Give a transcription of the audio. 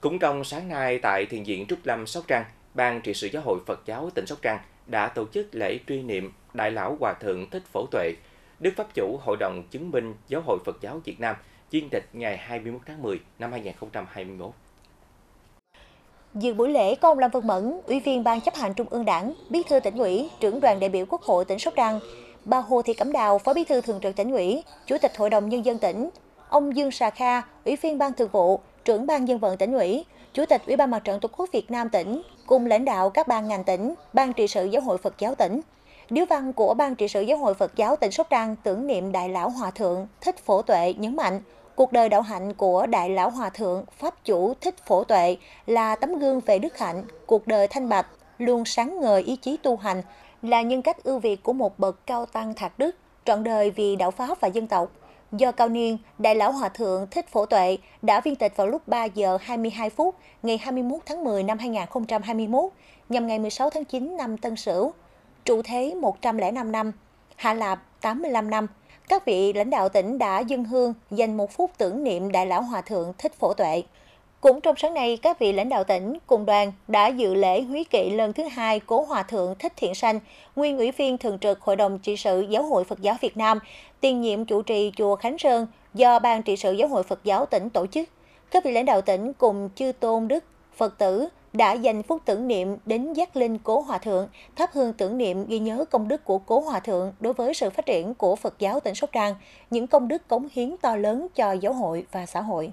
Cũng trong sáng nay tại Thiền viện Trúc Lâm Sóc Trăng, Ban trị sự Giáo hội Phật giáo tỉnh Sóc Trăng đã tổ chức lễ truy niệm Đại lão Hòa thượng Thích Phổ Tuệ, Đức Pháp chủ Hội đồng chứng minh Giáo hội Phật giáo Việt Nam, chuyên tịch ngày 21 tháng 10 năm 2021. Dự buổi lễ có ông Lâm Văn Mẫn, Ủy viên Ban chấp hành Trung ương Đảng, Bí thư tỉnh ủy, trưởng đoàn đại biểu Quốc hội tỉnh Sóc Trăng, bà Hồ Thị Cẩm Đào, Phó Bí thư Thường trực tỉnh ủy, Chủ tịch Hội đồng Nhân dân tỉnh, ông Dương Sà Kha, Ủy viên Ban thường vụ, trưởng ban dân vận tỉnh ủy, chủ tịch Ủy ban Mặt trận Tổ quốc Việt Nam tỉnh cùng lãnh đạo các ban ngành tỉnh, ban trị sự Giáo hội Phật giáo tỉnh. Điếu văn của ban trị sự Giáo hội Phật giáo tỉnh Sóc Trăng tưởng niệm đại lão hòa thượng Thích Phổ Tuệ nhấn mạnh, cuộc đời đạo hạnh của đại lão hòa thượng pháp chủ Thích Phổ Tuệ là tấm gương về đức hạnh, cuộc đời thanh bạch, luôn sáng ngời ý chí tu hành, là nhân cách ưu việt của một bậc cao tăng thạc đức, trọn đời vì đạo pháp và dân tộc. Do cao niên, Đại lão Hòa Thượng Thích Phổ Tuệ đã viên tịch vào lúc 3 giờ 22 phút ngày 21 tháng 10 năm 2021, nhằm ngày 16 tháng 9 năm Tân Sửu. Trụ thế 105 năm, Hạ Lạp 85 năm. Các vị lãnh đạo tỉnh đã dân hương dành một phút tưởng niệm Đại lão Hòa Thượng Thích Phổ Tuệ. Cũng trong sáng nay, các vị lãnh đạo tỉnh cùng đoàn đã dự lễ húy kỵ lần thứ hai Cố Hòa Thượng Thích Thiện Sanh, nguyên ủy viên thường trực Hội đồng trị sự Giáo hội Phật giáo Việt Nam, tiền nhiệm chủ trì Chùa Khánh Sơn do Ban trị sự Giáo hội Phật giáo tỉnh tổ chức. Các vị lãnh đạo tỉnh cùng chư tôn đức, Phật tử đã dành phút tưởng niệm đến giác linh Cố Hòa Thượng, thắp hương tưởng niệm ghi nhớ công đức của Cố Hòa Thượng đối với sự phát triển của Phật giáo tỉnh Sóc Trăng, những công đức cống hiến to lớn cho giáo hội và xã hội.